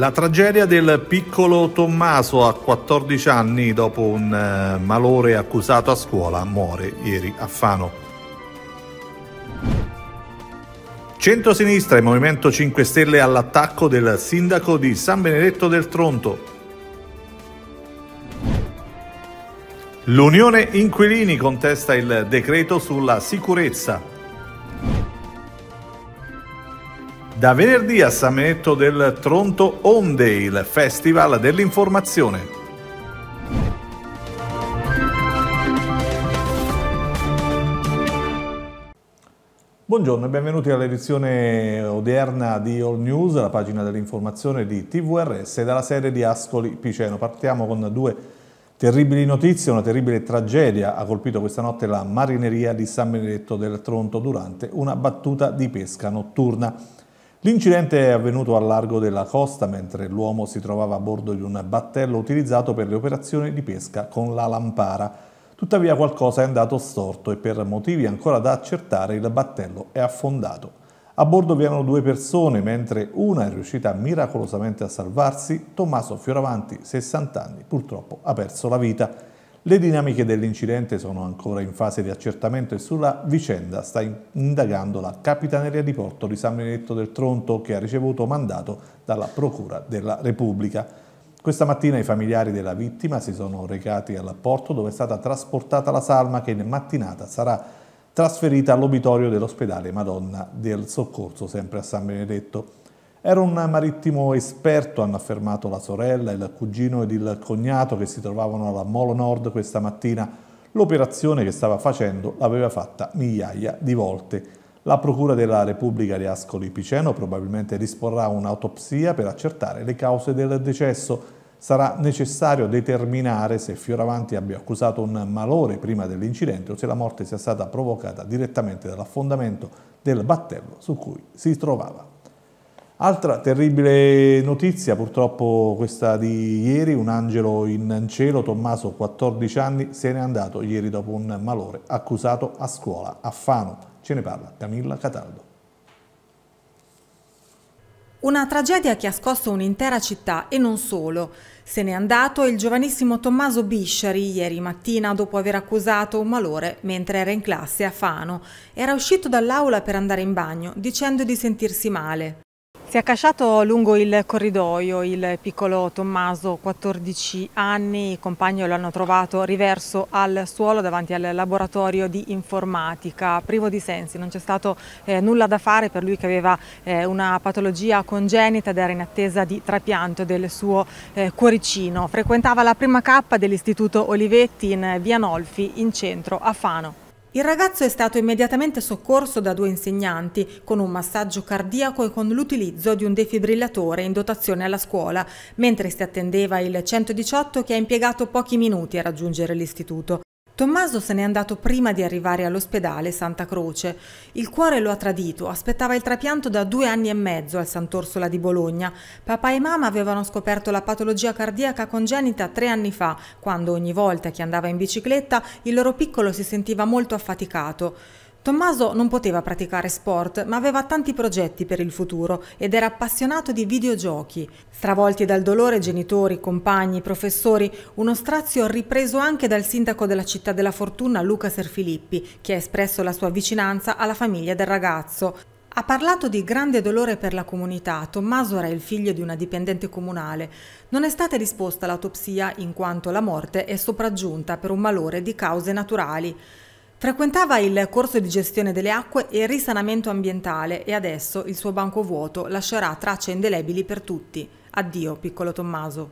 La tragedia del piccolo Tommaso a 14 anni dopo un eh, malore accusato a scuola muore ieri a Fano. Centrosinistra e Movimento 5 Stelle all'attacco del sindaco di San Benedetto del Tronto. L'Unione Inquilini contesta il decreto sulla sicurezza. Da venerdì a Samenetto del Tronto Onde, il Festival dell'Informazione. Buongiorno e benvenuti all'edizione odierna di All News, la pagina dell'informazione di TVRS e dalla sede di Ascoli Piceno. Partiamo con due terribili notizie, una terribile tragedia ha colpito questa notte la marineria di San Benedetto del Tronto durante una battuta di pesca notturna. L'incidente è avvenuto al largo della costa mentre l'uomo si trovava a bordo di un battello utilizzato per le operazioni di pesca con la lampara. Tuttavia qualcosa è andato storto e per motivi ancora da accertare il battello è affondato. A bordo vi erano due persone, mentre una è riuscita miracolosamente a salvarsi, Tommaso Fioravanti, 60 anni, purtroppo ha perso la vita. Le dinamiche dell'incidente sono ancora in fase di accertamento e sulla vicenda sta indagando la Capitaneria di Porto di San Benedetto del Tronto che ha ricevuto mandato dalla Procura della Repubblica. Questa mattina i familiari della vittima si sono recati al porto dove è stata trasportata la salma che in mattinata sarà trasferita all'obitorio dell'ospedale Madonna del Soccorso sempre a San Benedetto. Era un marittimo esperto, hanno affermato la sorella, il cugino ed il cognato che si trovavano alla Molo Nord questa mattina. L'operazione che stava facendo l'aveva fatta migliaia di volte. La Procura della Repubblica di Ascoli Piceno probabilmente disporrà un'autopsia per accertare le cause del decesso. Sarà necessario determinare se Fioravanti abbia accusato un malore prima dell'incidente o se la morte sia stata provocata direttamente dall'affondamento del battello su cui si trovava. Altra terribile notizia, purtroppo questa di ieri, un angelo in cielo, Tommaso, 14 anni, se n'è andato ieri dopo un malore, accusato a scuola, a Fano. Ce ne parla Camilla Cataldo. Una tragedia che ha scosso un'intera città e non solo. Se n'è andato il giovanissimo Tommaso Bisciari ieri mattina dopo aver accusato un malore mentre era in classe a Fano. Era uscito dall'aula per andare in bagno dicendo di sentirsi male. Si è accasciato lungo il corridoio il piccolo Tommaso, 14 anni, i compagni lo hanno trovato riverso al suolo davanti al laboratorio di informatica, privo di sensi, non c'è stato eh, nulla da fare per lui che aveva eh, una patologia congenita ed era in attesa di trapianto del suo eh, cuoricino. Frequentava la prima K dell'Istituto Olivetti in eh, Via Nolfi in centro a Fano. Il ragazzo è stato immediatamente soccorso da due insegnanti con un massaggio cardiaco e con l'utilizzo di un defibrillatore in dotazione alla scuola, mentre si attendeva il 118 che ha impiegato pochi minuti a raggiungere l'istituto. Tommaso se n'è andato prima di arrivare all'ospedale Santa Croce. Il cuore lo ha tradito, aspettava il trapianto da due anni e mezzo al Sant'Orsola di Bologna. Papà e mamma avevano scoperto la patologia cardiaca congenita tre anni fa, quando ogni volta che andava in bicicletta il loro piccolo si sentiva molto affaticato. Tommaso non poteva praticare sport, ma aveva tanti progetti per il futuro ed era appassionato di videogiochi. Stravolti dal dolore genitori, compagni, professori, uno strazio ripreso anche dal sindaco della città della fortuna Luca Serfilippi, che ha espresso la sua vicinanza alla famiglia del ragazzo. Ha parlato di grande dolore per la comunità. Tommaso era il figlio di una dipendente comunale. Non è stata risposta l'autopsia in quanto la morte è sopraggiunta per un malore di cause naturali. Frequentava il corso di gestione delle acque e risanamento ambientale e adesso il suo banco vuoto lascerà tracce indelebili per tutti. Addio, piccolo Tommaso.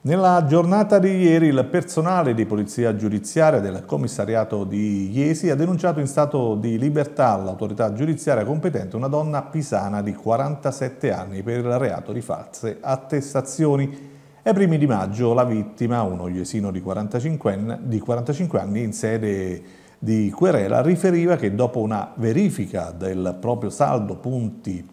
Nella giornata di ieri il personale di polizia giudiziaria del commissariato di Iesi ha denunciato in stato di libertà all'autorità giudiziaria competente una donna pisana di 47 anni per il reato di false attestazioni. Ai primi di maggio la vittima, un ogliesino di 45, di 45 anni, in sede di querela riferiva che dopo una verifica del proprio saldo punti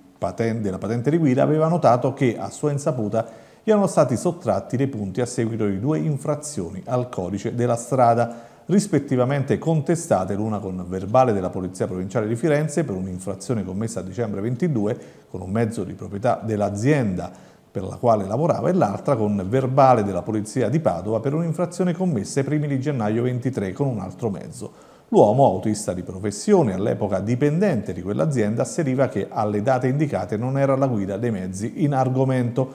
della patente di guida aveva notato che a sua insaputa gli erano stati sottratti dei punti a seguito di due infrazioni al codice della strada, rispettivamente contestate l'una con verbale della Polizia Provinciale di Firenze per un'infrazione commessa a dicembre 22 con un mezzo di proprietà dell'azienda per la quale lavorava, e l'altra con verbale della polizia di Padova per un'infrazione commessa ai primi di gennaio 23 con un altro mezzo. L'uomo, autista di professione, all'epoca dipendente di quell'azienda, asseriva che alle date indicate non era alla guida dei mezzi in argomento,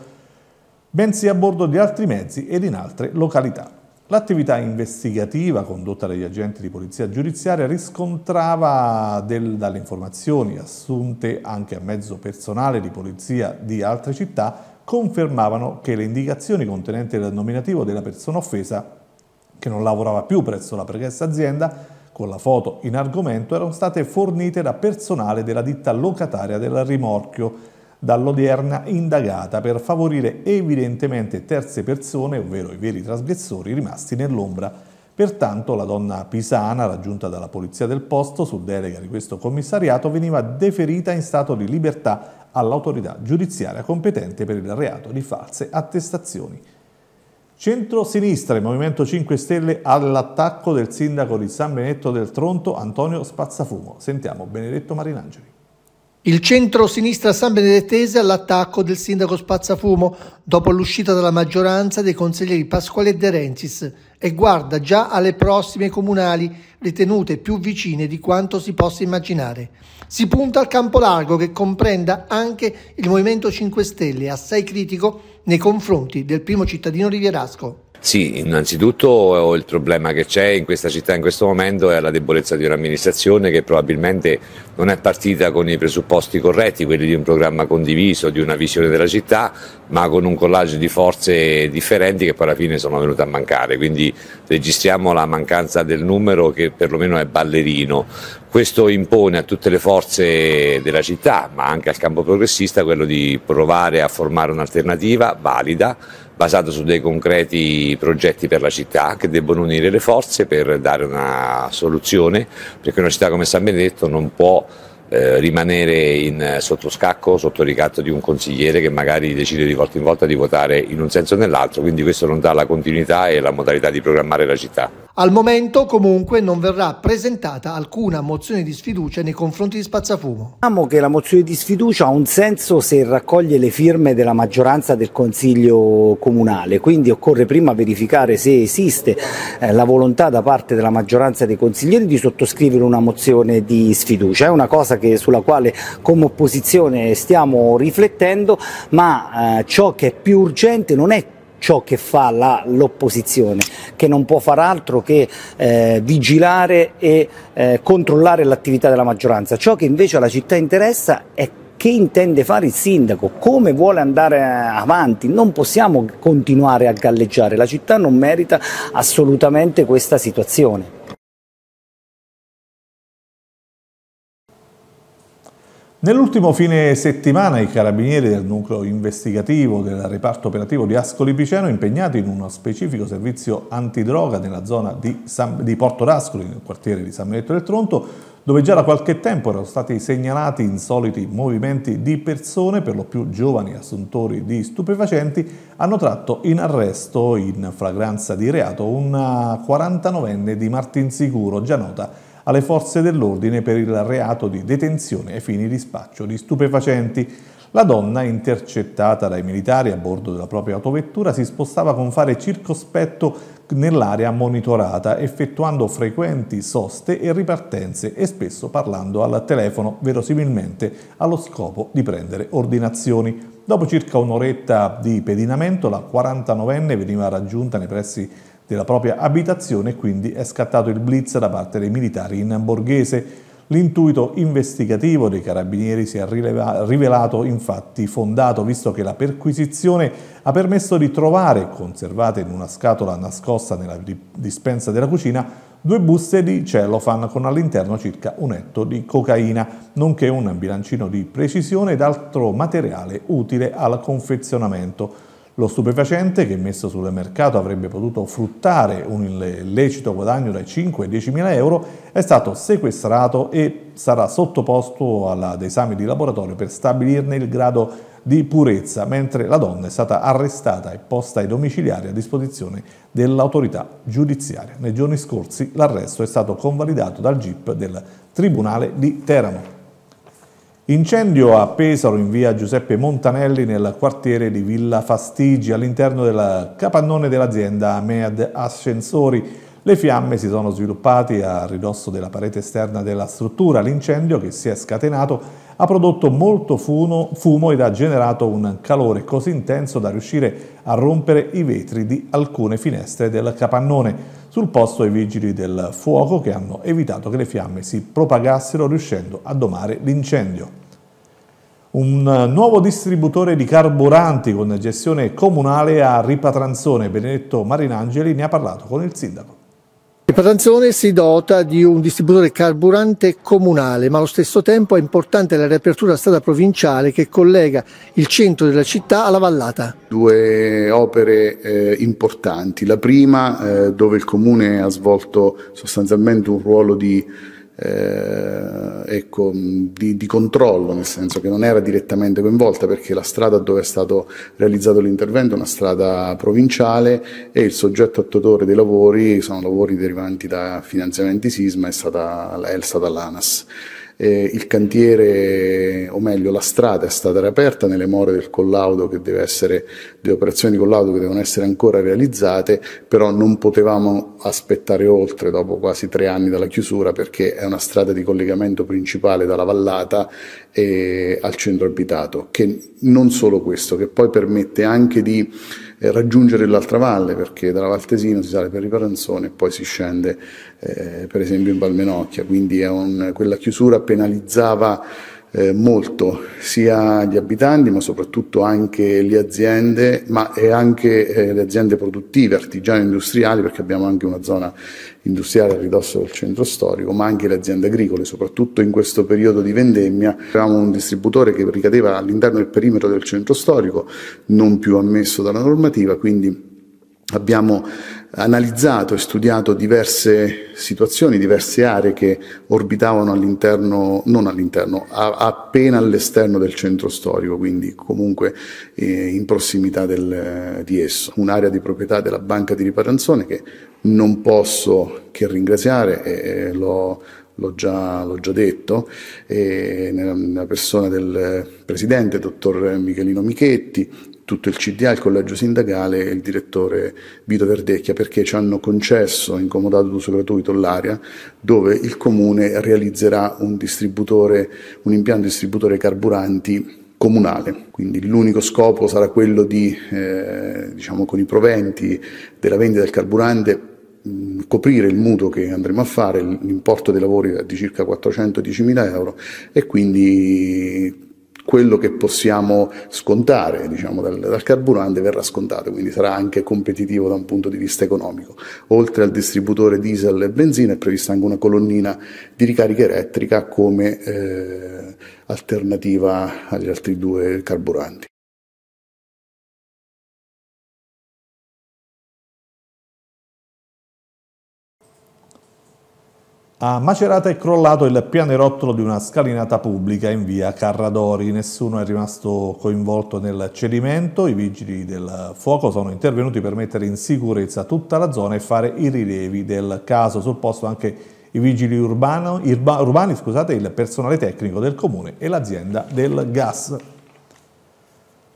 bensì a bordo di altri mezzi ed in altre località. L'attività investigativa condotta dagli agenti di polizia giudiziaria riscontrava del, dalle informazioni assunte anche a mezzo personale di polizia di altre città confermavano che le indicazioni contenenti il nominativo della persona offesa, che non lavorava più presso la pregressa azienda, con la foto in argomento erano state fornite da personale della ditta locataria del rimorchio, dall'odierna indagata per favorire evidentemente terze persone, ovvero i veri trasgressori rimasti nell'ombra Pertanto la donna pisana, raggiunta dalla polizia del posto su delega di questo commissariato, veniva deferita in stato di libertà all'autorità giudiziaria competente per il reato di false attestazioni. Centro-sinistra e Movimento 5 Stelle all'attacco del sindaco di San Benetto del Tronto, Antonio Spazzafumo. Sentiamo Benedetto Marinangeli. Il centro-sinistra San Benedettese all'attacco del sindaco Spazzafumo dopo l'uscita dalla maggioranza dei consiglieri Pasquale e De Renzis e guarda già alle prossime comunali ritenute più vicine di quanto si possa immaginare. Si punta al campo largo che comprenda anche il Movimento 5 Stelle, assai critico nei confronti del primo cittadino rivierasco. Sì, innanzitutto eh, il problema che c'è in questa città in questo momento è la debolezza di un'amministrazione che probabilmente non è partita con i presupposti corretti, quelli di un programma condiviso, di una visione della città, ma con un collage di forze differenti che poi alla fine sono venute a mancare. Quindi registriamo la mancanza del numero che perlomeno è ballerino. Questo impone a tutte le forze della città, ma anche al campo progressista, quello di provare a formare un'alternativa valida basato su dei concreti progetti per la città che debbono unire le forze per dare una soluzione, perché una città come San Benedetto non può eh, rimanere in eh, sottoscacco, sotto ricatto di un consigliere che magari decide di volta in volta di votare in un senso o nell'altro, quindi questo non dà la continuità e la modalità di programmare la città. Al momento comunque non verrà presentata alcuna mozione di sfiducia nei confronti di Spazzafumo. Diciamo che la mozione di sfiducia ha un senso se raccoglie le firme della maggioranza del Consiglio comunale, quindi occorre prima verificare se esiste eh, la volontà da parte della maggioranza dei consiglieri di sottoscrivere una mozione di sfiducia. È una cosa che, sulla quale come opposizione stiamo riflettendo, ma eh, ciò che è più urgente non è ciò che fa l'opposizione, che non può far altro che eh, vigilare e eh, controllare l'attività della maggioranza. Ciò che invece alla città interessa è che intende fare il sindaco, come vuole andare avanti, non possiamo continuare a galleggiare, la città non merita assolutamente questa situazione. Nell'ultimo fine settimana i carabinieri del nucleo investigativo del reparto operativo di Ascoli Piceno, impegnati in uno specifico servizio antidroga nella zona di, San, di Porto d'Ascoli, nel quartiere di San Benedetto del Tronto, dove già da qualche tempo erano stati segnalati insoliti movimenti di persone, per lo più giovani assuntori di stupefacenti, hanno tratto in arresto, in fragranza di reato, una 49enne di Martinsicuro, già nota alle forze dell'ordine per il reato di detenzione ai fini di spaccio di stupefacenti. La donna, intercettata dai militari a bordo della propria autovettura, si spostava con fare circospetto nell'area monitorata, effettuando frequenti soste e ripartenze e spesso parlando al telefono, verosimilmente allo scopo di prendere ordinazioni. Dopo circa un'oretta di pedinamento, la 49enne veniva raggiunta nei pressi della propria abitazione e quindi è scattato il blitz da parte dei militari in Borghese. L'intuito investigativo dei carabinieri si è rivelato infatti fondato, visto che la perquisizione ha permesso di trovare, conservate in una scatola nascosta nella dispensa della cucina, due buste di cellophane con all'interno circa un etto di cocaina, nonché un bilancino di precisione ed altro materiale utile al confezionamento. Lo stupefacente, che messo sul mercato avrebbe potuto fruttare un illecito guadagno dai 5 ai 10 mila euro, è stato sequestrato e sarà sottoposto ad esami di laboratorio per stabilirne il grado di purezza, mentre la donna è stata arrestata e posta ai domiciliari a disposizione dell'autorità giudiziaria. Nei giorni scorsi l'arresto è stato convalidato dal GIP del Tribunale di Teramo. Incendio a Pesaro in via Giuseppe Montanelli nel quartiere di Villa Fastigi all'interno del capannone dell'azienda Amed Ascensori. Le fiamme si sono sviluppate a ridosso della parete esterna della struttura. L'incendio che si è scatenato ha prodotto molto fumo, fumo ed ha generato un calore così intenso da riuscire a rompere i vetri di alcune finestre del capannone. Sul posto i vigili del fuoco che hanno evitato che le fiamme si propagassero riuscendo a domare l'incendio. Un nuovo distributore di carburanti con gestione comunale a Ripatranzone, Benedetto Marinangeli, ne ha parlato con il sindaco. Il Patanzone si dota di un distributore carburante comunale, ma allo stesso tempo è importante la riapertura della strada provinciale che collega il centro della città alla vallata. Due opere eh, importanti. La prima, eh, dove il comune ha svolto sostanzialmente un ruolo di eh, ecco, di, di, controllo, nel senso che non era direttamente coinvolta perché la strada dove è stato realizzato l'intervento è una strada provinciale e il soggetto attuatore dei lavori sono lavori derivanti da finanziamenti sisma, è stata, è stata l'ANAS eh, il cantiere, o meglio la strada è stata riaperta nelle more del collaudo che deve essere, delle operazioni di collaudo che devono essere ancora realizzate, però non potevamo aspettare oltre dopo quasi tre anni dalla chiusura perché è una strada di collegamento principale dalla vallata e al centro abitato, che non solo questo, che poi permette anche di eh, raggiungere l'altra valle, perché dalla Valtesino si sale per Riparanzone e poi si scende eh, per esempio in Balmenocchia, quindi è un, quella chiusura penalizzava eh, molto sia gli abitanti ma soprattutto anche le aziende ma e anche eh, le aziende produttive, artigiane industriali perché abbiamo anche una zona industriale a ridosso del centro storico ma anche le aziende agricole soprattutto in questo periodo di vendemmia avevamo un distributore che ricadeva all'interno del perimetro del centro storico non più ammesso dalla normativa quindi abbiamo analizzato e studiato diverse situazioni, diverse aree che orbitavano all'interno, non all'interno, a, appena all'esterno del centro storico, quindi comunque eh, in prossimità del, di esso. Un'area di proprietà della Banca di Riparanzone che non posso che ringraziare, eh, l'ho, l'ho, già, l'ho, già, detto, eh, nella persona del presidente, dottor Michelino Michetti, tutto il CDA, il collegio sindacale e il direttore Vito Verdecchia perché ci hanno concesso incomodato comodato d'uso gratuito l'area dove il comune realizzerà un, distributore, un impianto distributore carburanti comunale. Quindi l'unico scopo sarà quello di, eh, diciamo, con i proventi della vendita del carburante coprire il mutuo che andremo a fare, l'importo dei lavori è di circa 410.000 euro e quindi quello che possiamo scontare diciamo, dal, dal, carburante verrà scontato, quindi sarà anche competitivo da un punto di vista economico. Oltre al distributore diesel e benzina è prevista anche una colonnina di ricarica elettrica come eh, alternativa agli altri due carburanti. A Macerata è crollato il pianerottolo di una scalinata pubblica in via Carradori, nessuno è rimasto coinvolto nel cedimento, i vigili del fuoco sono intervenuti per mettere in sicurezza tutta la zona e fare i rilievi del caso, sul posto anche i vigili urbano, urba, urbani, scusate, il personale tecnico del comune e l'azienda del gas.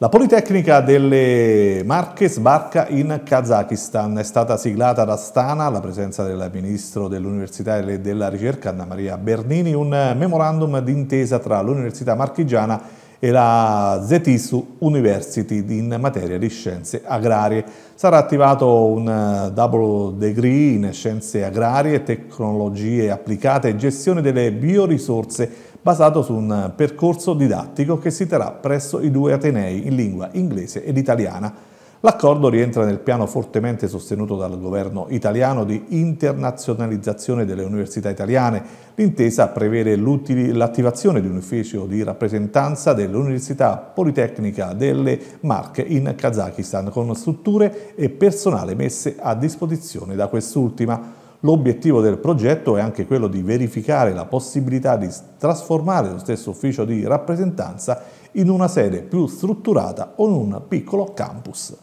La Politecnica delle Marche sbarca in Kazakistan. È stata siglata da Stana, alla presenza del Ministro dell'Università e della Ricerca Anna Maria Bernini un memorandum d'intesa tra l'Università Marchigiana e la Zetisu University in materia di scienze agrarie. Sarà attivato un eh, double degree in scienze agrarie, tecnologie applicate e gestione delle biorisorse basato su un percorso didattico che si terrà presso i due Atenei in lingua inglese ed italiana. L'accordo rientra nel piano fortemente sostenuto dal governo italiano di internazionalizzazione delle università italiane. L'intesa prevede l'attivazione di un ufficio di rappresentanza dell'Università Politecnica delle Marche in Kazakistan con strutture e personale messe a disposizione da quest'ultima. L'obiettivo del progetto è anche quello di verificare la possibilità di trasformare lo stesso ufficio di rappresentanza in una sede più strutturata o in un piccolo campus.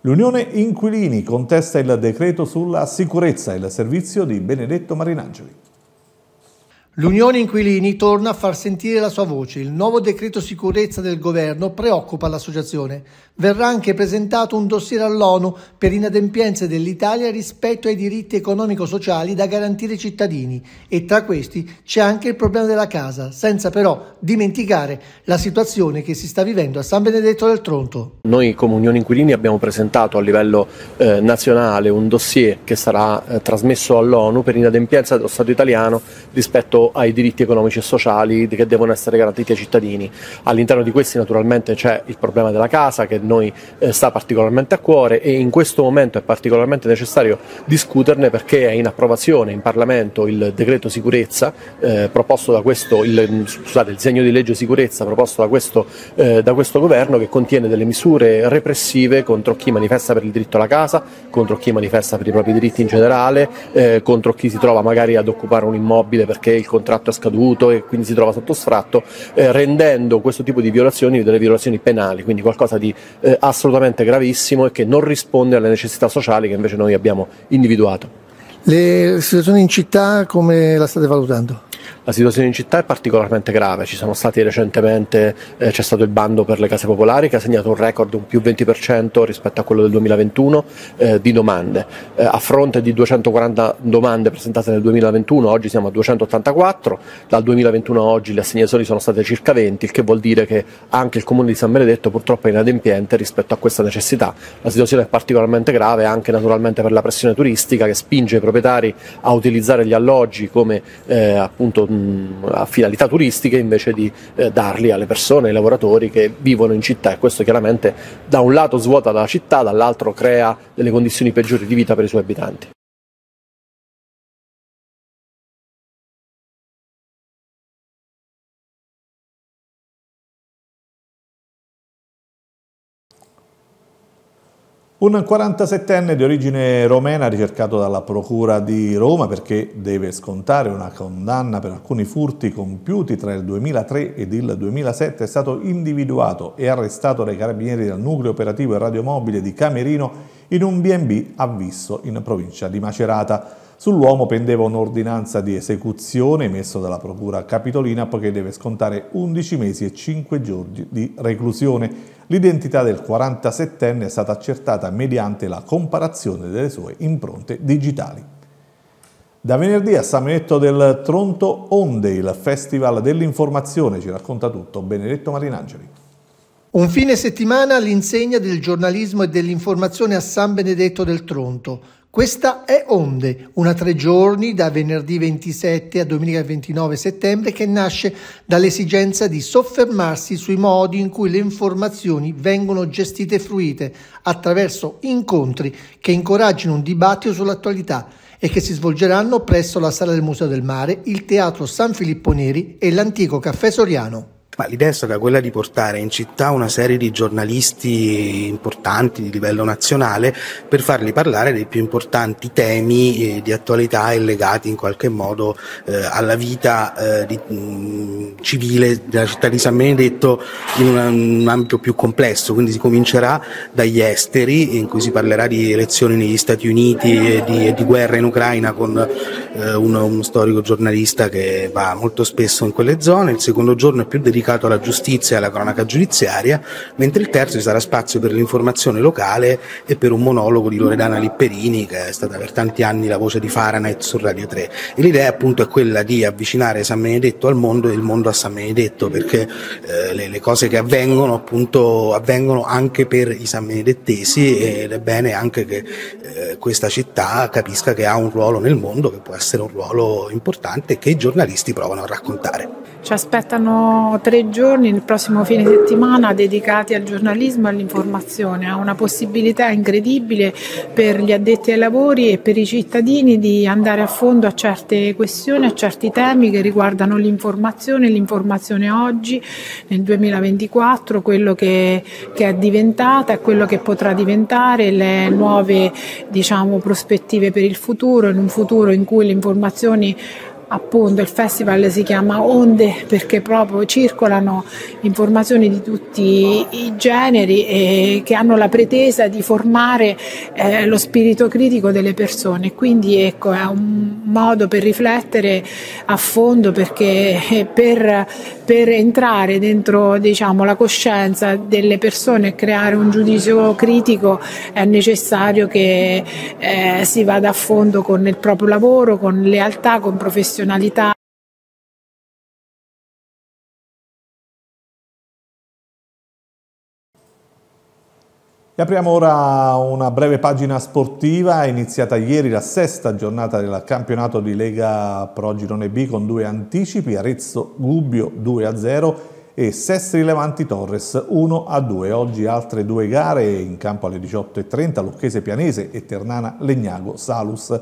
L'Unione Inquilini contesta il decreto sulla sicurezza e il servizio di Benedetto Marinangeli. L'Unione Inquilini torna a far sentire la sua voce. Il nuovo decreto sicurezza del governo preoccupa l'associazione. Verrà anche presentato un dossier all'ONU per inadempienze dell'Italia rispetto ai diritti economico-sociali da garantire ai cittadini e tra questi c'è anche il problema della casa, senza però dimenticare la situazione che si sta vivendo a San Benedetto del Tronto. Noi come Unione Inquilini abbiamo presentato a livello eh, nazionale un dossier che sarà eh, trasmesso all'ONU per inadempienza dello Stato italiano rispetto ai diritti economici e sociali che devono essere garantiti ai cittadini. All'interno di questi naturalmente c'è il problema della casa che noi eh, sta particolarmente a cuore e in questo momento è particolarmente necessario discuterne perché è in approvazione in Parlamento il decreto sicurezza eh, proposto da questo, il, mm, scusate, il segno di legge sicurezza proposto da questo, eh, da questo governo che contiene delle misure repressive contro chi manifesta per il diritto alla casa, contro chi manifesta per i propri diritti in generale, eh, contro chi si trova magari ad occupare un immobile perché il contratto è scaduto e quindi si trova sotto sfratto, eh, rendendo questo tipo di violazioni delle violazioni penali, quindi qualcosa di eh, assolutamente gravissimo e che non risponde alle necessità sociali che invece noi abbiamo individuato. Le situazioni in città come la state valutando? La situazione in città è particolarmente grave, ci sono stati recentemente, eh, c'è stato il bando per le case popolari che ha segnato un record un più 20% rispetto a quello del 2021 eh, di domande. Eh, a fronte di 240 domande presentate nel 2021, oggi siamo a 284, dal 2021 a oggi le assegnazioni sono state circa 20, il che vuol dire che anche il comune di San Benedetto purtroppo è inadempiente rispetto a questa necessità. La situazione è particolarmente grave anche naturalmente per la pressione turistica che spinge i proprietari a utilizzare gli alloggi come eh, appunto mh, a finalità turistiche invece di eh, darli alle persone, ai lavoratori che vivono in città e questo chiaramente da un lato svuota la città, dall'altro crea delle condizioni peggiori di vita per i suoi abitanti. Un 47enne di origine romena ricercato dalla Procura di Roma perché deve scontare una condanna per alcuni furti compiuti tra il 2003 ed il 2007 è stato individuato e arrestato dai carabinieri del nucleo operativo e radiomobile di Camerino in un B&B a in provincia di Macerata. Sull'uomo pendeva un'ordinanza di esecuzione emessa dalla procura capitolina poiché deve scontare 11 mesi e 5 giorni di reclusione. L'identità del 47enne è stata accertata mediante la comparazione delle sue impronte digitali. Da venerdì a Sametto del Tronto Onde, il Festival dell'Informazione, ci racconta tutto Benedetto Marinangeli. Un fine settimana all'insegna del giornalismo e dell'informazione a San Benedetto del Tronto, questa è Onde, una tre giorni da venerdì 27 a domenica 29 settembre che nasce dall'esigenza di soffermarsi sui modi in cui le informazioni vengono gestite e fruite attraverso incontri che incoraggino un dibattito sull'attualità e che si svolgeranno presso la sala del Museo del Mare, il Teatro San Filippo Neri e l'antico Caffè Soriano. Ma l'idea è stata quella di portare in città una serie di giornalisti importanti di livello nazionale per farli parlare dei più importanti temi eh, di attualità e legati in qualche modo eh, alla vita eh, di, mh, mm, civile della città di San Benedetto in una, un ambito più complesso. Quindi si comincerà dagli esteri, in cui si parlerà di elezioni negli Stati Uniti e di, e di guerra in Ucraina con eh, uno, uno storico giornalista che va molto spesso in quelle zone. Il secondo giorno è più dedicato dedicato alla giustizia e alla cronaca giudiziaria, mentre il terzo ci sarà spazio per l'informazione locale e per un monologo di Loredana Lipperini, che è stata per tanti anni la voce di Fahrenheit su Radio 3. E l'idea appunto è quella di avvicinare San Benedetto al mondo e il mondo a San Benedetto, perché eh, le, le, cose che avvengono appunto avvengono anche per i San Benedettesi ed è bene anche che eh, questa città capisca che ha un ruolo nel mondo, che può essere un ruolo importante che i giornalisti provano a raccontare. Ci aspettano tre giorni il prossimo fine settimana dedicati al giornalismo e all'informazione, È una possibilità incredibile per gli addetti ai lavori e per i cittadini di andare a fondo a certe questioni, a certi temi che riguardano l'informazione, l'informazione oggi, nel 2024, quello che, che è diventata e quello che potrà diventare, le nuove diciamo, prospettive per il futuro, in un futuro in cui le informazioni appunto il festival si chiama Onde perché proprio circolano informazioni di tutti i generi e che hanno la pretesa di formare eh, lo spirito critico delle persone. Quindi ecco, è un modo per riflettere a fondo perché eh, per, per entrare dentro diciamo, la coscienza delle persone e creare un giudizio critico è necessario che eh, si vada a fondo con il proprio lavoro, con lealtà, con professionalità professionalità E apriamo ora una breve pagina sportiva, è iniziata ieri la sesta giornata del campionato di Lega Pro Girone B con due anticipi, Arezzo Gubbio 2-0 e Sestri Levanti Torres 1-2. Oggi altre due gare in campo alle 18.30, Lucchese Pianese e Ternana Legnago Salus.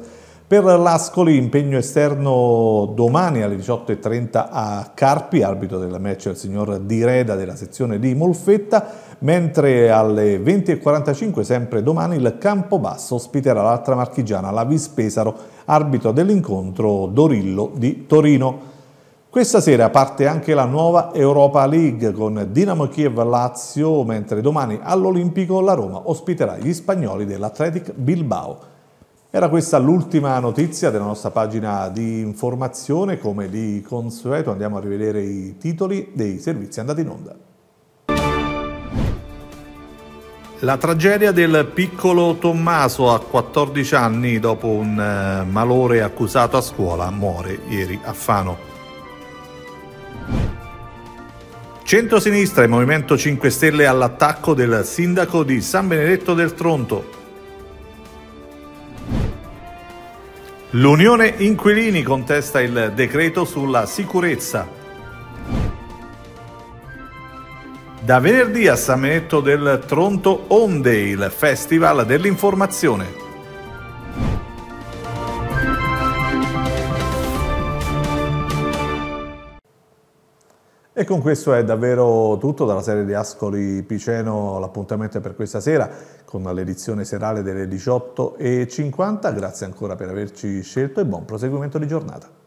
Per l'Ascoli impegno esterno domani alle 18.30 a Carpi, arbitro del match il signor Di Reda della sezione di Molfetta, mentre alle 20.45 sempre domani il Campobasso ospiterà l'altra marchigiana, la Vispesaro, arbitro dell'incontro Dorillo di Torino. Questa sera parte anche la nuova Europa League con Dinamo Kiev Lazio, mentre domani all'Olimpico la Roma ospiterà gli spagnoli dell'Athletic Bilbao. Era questa l'ultima notizia della nostra pagina di informazione, come di consueto andiamo a rivedere i titoli dei servizi andati in onda. La tragedia del piccolo Tommaso a 14 anni dopo un eh, malore accusato a scuola muore ieri a Fano. Centro-sinistra e Movimento 5 Stelle all'attacco del sindaco di San Benedetto del Tronto. L'Unione Inquilini contesta il decreto sulla sicurezza. Da venerdì a Sametto del Tronto Ondale, Festival dell'Informazione. E con questo è davvero tutto dalla serie di Ascoli Piceno, l'appuntamento è per questa sera con l'edizione serale delle 18.50. Grazie ancora per averci scelto e buon proseguimento di giornata.